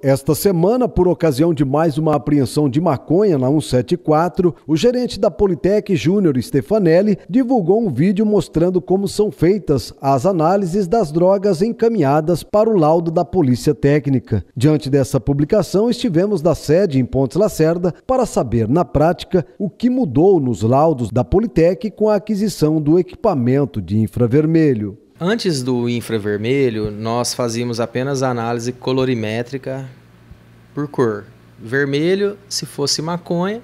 Esta semana, por ocasião de mais uma apreensão de maconha na 174, o gerente da Politec Júnior Stefanelli divulgou um vídeo mostrando como são feitas as análises das drogas encaminhadas para o laudo da Polícia Técnica. Diante dessa publicação, estivemos da sede em Pontes Lacerda para saber, na prática, o que mudou nos laudos da Politec com a aquisição do equipamento de infravermelho. Antes do infravermelho, nós fazíamos apenas análise colorimétrica por cor. Vermelho se fosse maconha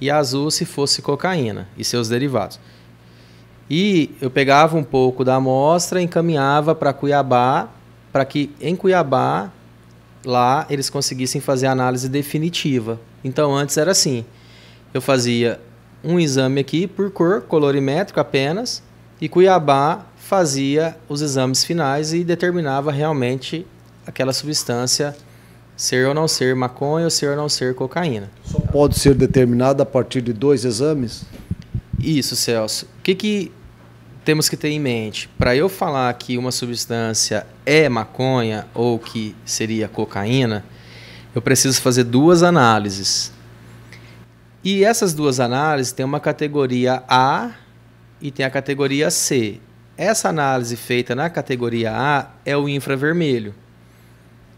e azul se fosse cocaína e seus derivados. E eu pegava um pouco da amostra, e encaminhava para Cuiabá, para que em Cuiabá lá eles conseguissem fazer a análise definitiva. Então antes era assim. Eu fazia um exame aqui por cor colorimétrico apenas, e Cuiabá fazia os exames finais e determinava realmente aquela substância ser ou não ser maconha ou ser ou não ser cocaína. Só pode ser determinada a partir de dois exames? Isso, Celso. O que, que temos que ter em mente? Para eu falar que uma substância é maconha ou que seria cocaína, eu preciso fazer duas análises. E essas duas análises têm uma categoria A e tem a categoria C. Essa análise feita na categoria A é o infravermelho.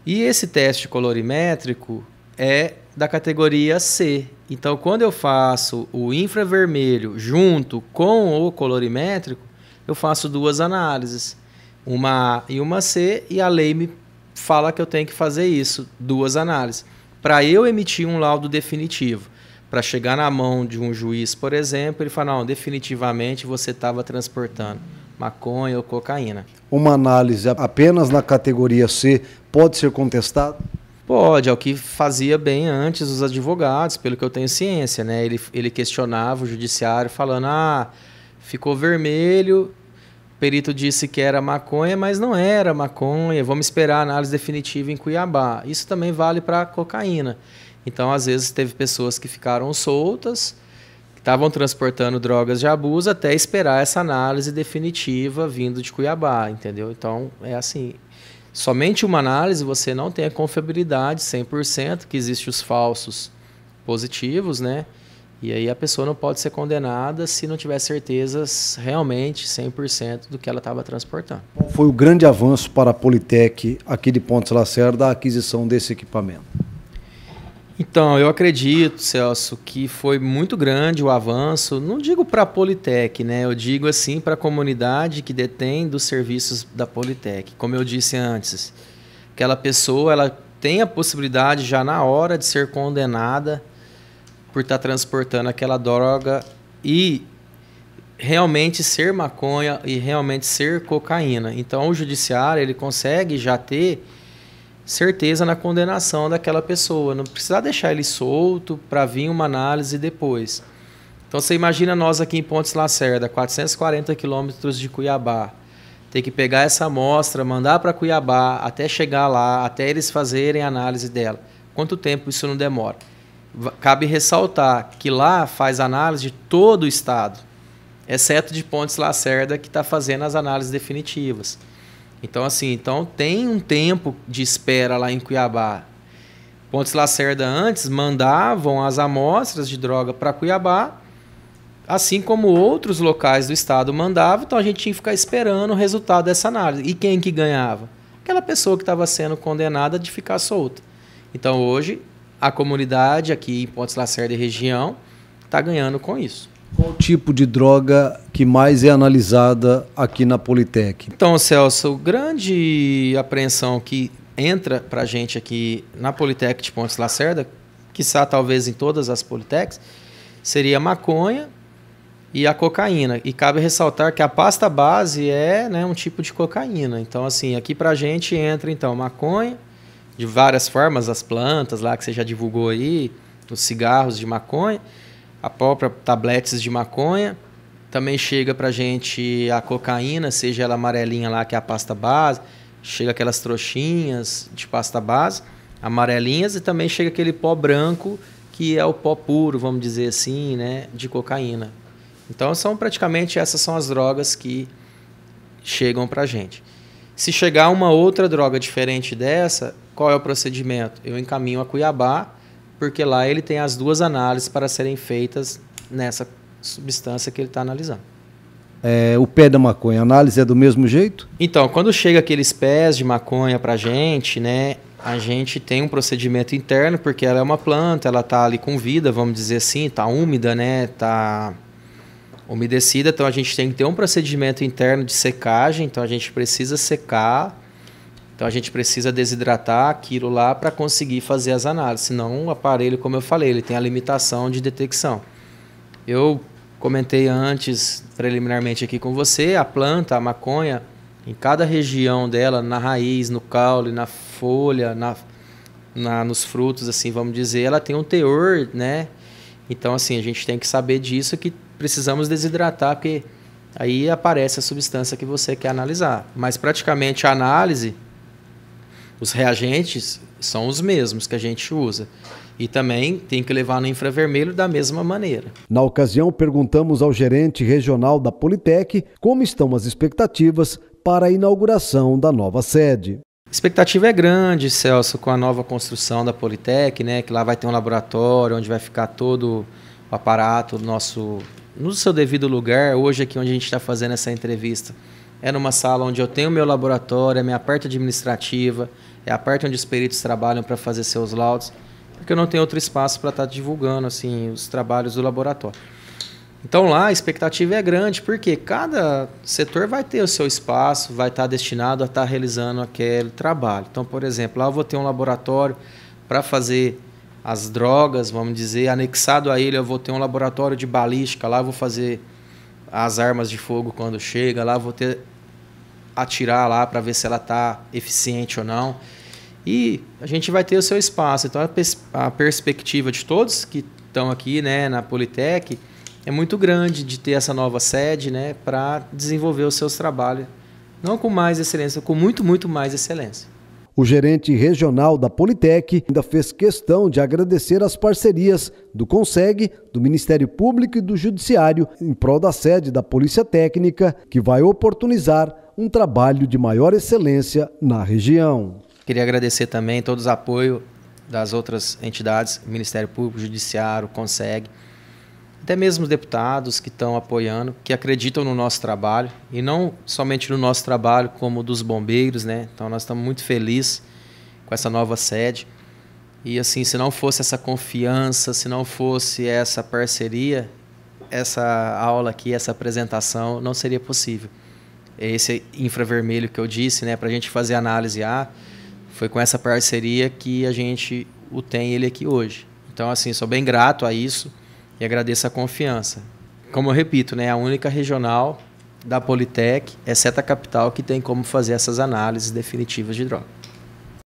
E esse teste colorimétrico é da categoria C. Então, quando eu faço o infravermelho junto com o colorimétrico, eu faço duas análises, uma A e uma C, e a lei me fala que eu tenho que fazer isso, duas análises, para eu emitir um laudo definitivo para chegar na mão de um juiz, por exemplo, ele fala, não, definitivamente você estava transportando maconha ou cocaína. Uma análise apenas na categoria C pode ser contestada? Pode, é o que fazia bem antes os advogados, pelo que eu tenho ciência, né? Ele, ele questionava o judiciário falando, ah, ficou vermelho, perito disse que era maconha, mas não era maconha. Vamos esperar a análise definitiva em Cuiabá. Isso também vale para cocaína. Então, às vezes, teve pessoas que ficaram soltas, que estavam transportando drogas de abuso, até esperar essa análise definitiva vindo de Cuiabá, entendeu? Então, é assim. Somente uma análise você não tem a confiabilidade 100%, que existem os falsos positivos, né? E aí a pessoa não pode ser condenada se não tiver certezas realmente 100% do que ela estava transportando. Foi o grande avanço para a Politec aqui de Pontes Lacerda a aquisição desse equipamento. Então, eu acredito, Celso, que foi muito grande o avanço, não digo para a Politec, né? Eu digo assim para a comunidade que detém dos serviços da Politec. Como eu disse antes, aquela pessoa, ela tem a possibilidade já na hora de ser condenada por estar tá transportando aquela droga e realmente ser maconha e realmente ser cocaína. Então o judiciário ele consegue já ter certeza na condenação daquela pessoa, não precisa deixar ele solto para vir uma análise depois. Então você imagina nós aqui em Pontes Lacerda, 440 quilômetros de Cuiabá, ter que pegar essa amostra, mandar para Cuiabá até chegar lá, até eles fazerem a análise dela. Quanto tempo isso não demora? Cabe ressaltar que lá faz análise de todo o estado, exceto de Pontes Lacerda, que está fazendo as análises definitivas. Então, assim, então tem um tempo de espera lá em Cuiabá. Pontes Lacerda antes mandavam as amostras de droga para Cuiabá, assim como outros locais do estado mandavam, então a gente tinha que ficar esperando o resultado dessa análise. E quem que ganhava? Aquela pessoa que estava sendo condenada de ficar solta. Então hoje a comunidade aqui em Pontes Lacerda e região está ganhando com isso. Qual tipo de droga que mais é analisada aqui na Politec? Então, Celso, grande apreensão que entra para a gente aqui na Politec de Pontes Lacerda, quiçá talvez em todas as Politecs, seria a maconha e a cocaína. E cabe ressaltar que a pasta base é né, um tipo de cocaína. Então, assim, aqui para a gente entra então maconha, de várias formas, as plantas lá que você já divulgou aí, os cigarros de maconha, a própria tabletes de maconha. Também chega pra gente a cocaína, seja ela amarelinha lá, que é a pasta base, chega aquelas trouxinhas de pasta base, amarelinhas, e também chega aquele pó branco, que é o pó puro, vamos dizer assim, né, de cocaína. Então são praticamente essas são as drogas que chegam pra gente. Se chegar uma outra droga diferente dessa, qual é o procedimento? Eu encaminho a Cuiabá, porque lá ele tem as duas análises para serem feitas nessa substância que ele está analisando. É, o pé da maconha, a análise é do mesmo jeito? Então, quando chega aqueles pés de maconha para a gente, né, a gente tem um procedimento interno, porque ela é uma planta, ela está ali com vida, vamos dizer assim, está úmida, né, está umedecida, então a gente tem que ter um procedimento interno de secagem, então a gente precisa secar então a gente precisa desidratar aquilo lá para conseguir fazer as análises. Senão o aparelho, como eu falei, ele tem a limitação de detecção. Eu comentei antes, preliminarmente aqui com você, a planta, a maconha, em cada região dela, na raiz, no caule, na folha, na, na nos frutos, assim, vamos dizer, ela tem um teor, né? Então, assim, a gente tem que saber disso que precisamos desidratar, porque aí aparece a substância que você quer analisar. Mas praticamente a análise os reagentes são os mesmos que a gente usa. E também tem que levar no infravermelho da mesma maneira. Na ocasião, perguntamos ao gerente regional da Politec como estão as expectativas para a inauguração da nova sede. A expectativa é grande, Celso, com a nova construção da Politec, né, que lá vai ter um laboratório onde vai ficar todo o aparato nosso no seu devido lugar. Hoje aqui onde a gente está fazendo essa entrevista é numa sala onde eu tenho meu laboratório, a é minha parte administrativa, é a parte onde os peritos trabalham para fazer seus laudos, porque eu não tenho outro espaço para estar tá divulgando assim os trabalhos do laboratório. Então lá a expectativa é grande, porque cada setor vai ter o seu espaço, vai estar tá destinado a estar tá realizando aquele trabalho. Então, por exemplo, lá eu vou ter um laboratório para fazer as drogas, vamos dizer, anexado a ele eu vou ter um laboratório de balística, lá eu vou fazer as armas de fogo quando chega, lá eu vou ter atirar lá para ver se ela está eficiente ou não. E a gente vai ter o seu espaço. Então a, pers a perspectiva de todos que estão aqui né, na Politec é muito grande de ter essa nova sede né, para desenvolver os seus trabalhos. Não com mais excelência, com muito, muito mais excelência. O gerente regional da Politec ainda fez questão de agradecer as parcerias do CONSEG, do Ministério Público e do Judiciário em prol da sede da Polícia Técnica, que vai oportunizar um trabalho de maior excelência na região. Queria agradecer também todos os apoio das outras entidades, Ministério Público, Judiciário, CONSEG, até mesmo deputados que estão apoiando, que acreditam no nosso trabalho, e não somente no nosso trabalho, como dos bombeiros, né? Então nós estamos muito felizes com essa nova sede. E assim, se não fosse essa confiança, se não fosse essa parceria, essa aula aqui, essa apresentação, não seria possível. É esse infravermelho que eu disse, né, para a gente fazer análise A, foi com essa parceria que a gente o tem ele aqui hoje. Então, assim, sou bem grato a isso e agradeço a confiança. Como eu repito, né, é a única regional da Politec, exceto a capital, que tem como fazer essas análises definitivas de droga.